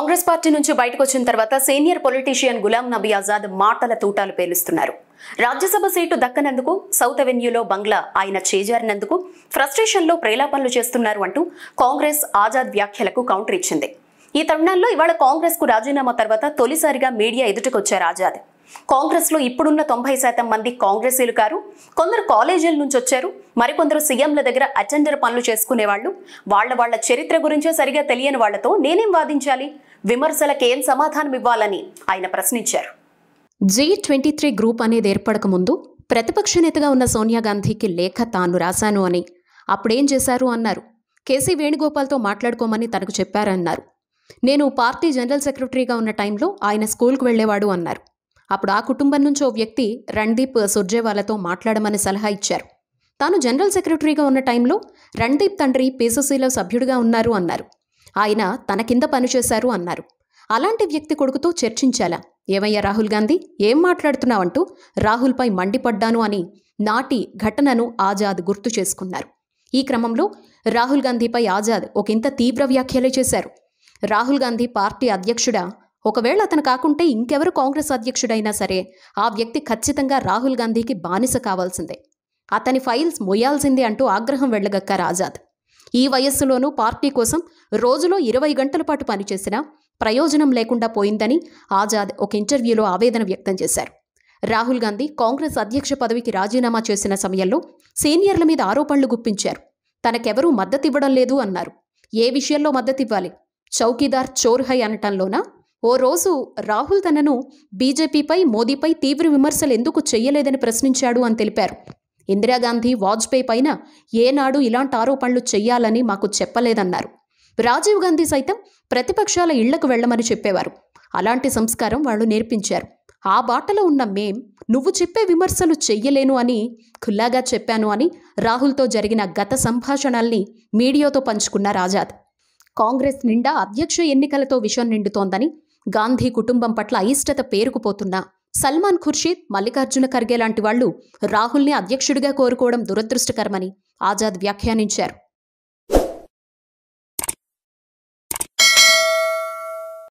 Congress party నుంచి బయటకు వచ్చిన తర్వాత సీనియర్ పొలిటీషియన్ గులాం నబీ ఆజాద్ మాటల తూటాలు పేలుస్తున్నారు రాజ్యసభ సీటు దక్కనందుకు సౌత్ అవెన్యూలో బంగ్లా ఆయన చేజారినందుకు ఫ్రస్ట్రేషన్లో ప్రేలాపనలు చేస్తున్నారు అంటూ కాంగ్రెస్ ఆజాద్ వ్యాఖ్యలకు కౌంటర్ ఇచ్చింది ఈ తరుణాల్లో ఇవాళ కాంగ్రెస్ కు రాజీనామా తర్వాత తొలిసారిగా మీడియా ఎదుటికొచ్చారు ఆజాద్ కాంగ్రెస్లో ఇప్పుడున్న తొంభై శాతం మంది కాంగ్రెసీలు కారు కొందరు కాలేజీల నుంచి వచ్చారు మరికొందరు సీఎంల దగ్గర అటెండర్ పనులు చేసుకునేవాళ్లు వాళ్ల వాళ్ల చరిత్ర గురించే సరిగా తెలియని వాళ్లతో నేనేం వాదించాలి విమర్శలకేం సమాధానం ఇవ్వాలని ఆయన ప్రశ్నించారు జీ ట్వంటీ త్రీ గ్రూప్ అనేది ఏర్పడక ముందు ప్రతిపక్ష నేతగా ఉన్న సోనియా గాంధీకి లేఖ తాను రాశాను అని అప్పుడేం చేశారు అన్నారు కేసీ వేణుగోపాల్తో మాట్లాడుకోమని తనకు చెప్పారన్నారు నేను పార్టీ జనరల్ సెక్రటరీగా ఉన్న టైంలో ఆయన స్కూల్కు వెళ్లేవాడు అన్నారు అప్పుడు ఆ కుటుంబం నుంచి ఓ వ్యక్తి రణ్దీప్ సుర్జేవాలతో మాట్లాడమని సలహా ఇచ్చారు తాను జనరల్ సెక్రటరీగా ఉన్న టైంలో రణ్దీప్ తండ్రి పీసీసీలో సభ్యుడిగా ఉన్నారు అన్నారు ఆయన తన కింద పనిచేశారు అన్నారు అలాంటి వ్యక్తి కొడుకుతో చర్చించాలా ఏమయ్యా రాహుల్ గాంధీ ఏం మాట్లాడుతున్నావంటూ రాహుల్పై మండిపడ్డాను అని నాటి ఘటనను ఆజాద్ గుర్తు చేసుకున్నారు ఈ క్రమంలో రాహుల్ గాంధీపై ఆజాద్ ఒకంత తీవ్ర వ్యాఖ్యలే చేశారు రాహుల్ గాంధీ పార్టీ అధ్యక్షుడా ఒకవేళ అతను కాకుంటే ఇంకెవరు కాంగ్రెస్ అధ్యక్షుడైనా సరే ఆ వ్యక్తి ఖచ్చితంగా రాహుల్ గాంధీకి బానిస కావాల్సిందే అతని ఫైల్స్ మొయ్యాల్సిందే అంటూ ఆగ్రహం వెళ్ళగక్కారు ఆజాద్ ఈ వయస్సులోనూ పార్టీ కోసం రోజులో ఇరవై గంటల పాటు పనిచేసినా ప్రయోజనం లేకుండా పోయిందని ఆజాద్ ఒక ఇంటర్వ్యూలో ఆవేదన వ్యక్తం చేశారు రాహుల్ గాంధీ కాంగ్రెస్ అధ్యక్ష పదవికి రాజీనామా చేసిన సమయంలో సీనియర్ల మీద ఆరోపణలు గుప్పించారు తనకెవరూ మద్దతివ్వడం లేదు అన్నారు ఏ విషయంలో మద్దతివ్వాలి చౌకీదార్ చోర్హై అనటంలోనా ఓ రోజు రాహుల్ తనను బీజేపీపై మోదీపై తీవ్ర విమర్శలు ఎందుకు చెయ్యలేదని ప్రశ్నించాడు అని తెలిపారు ఇందిరాగాంధీ వాజ్పేయి పైన ఏనాడు ఇలాంటి ఆరోపణలు చెయ్యాలని మాకు చెప్పలేదన్నారు రాజీవ్ గాంధీ సైతం ప్రతిపక్షాల ఇళ్లకు వెళ్లమని చెప్పేవారు అలాంటి సంస్కారం వాళ్ళు నేర్పించారు ఆ బాటలో ఉన్న మేం నువ్వు చెప్పే విమర్శలు చెయ్యలేను అని ఖుల్లాగా చెప్పాను అని రాహుల్తో జరిగిన గత సంభాషణల్ని మీడియాతో పంచుకున్న రాజాద్ కాంగ్రెస్ నిండా అధ్యక్ష ఎన్నికలతో విషయం నిండుతోందని గాంధీ కుటుంబం పట్ల అయిష్టత పేరుకుపోతున్నా సల్మాన్ ఖుర్షీద్ మల్లికార్జున ఖర్గే లాంటి వాళ్ళు రాహుల్ని అధ్యక్షుడిగా కోరుకోవడం దురదృష్టకరమని ఆజాద్ వ్యాఖ్యానించారు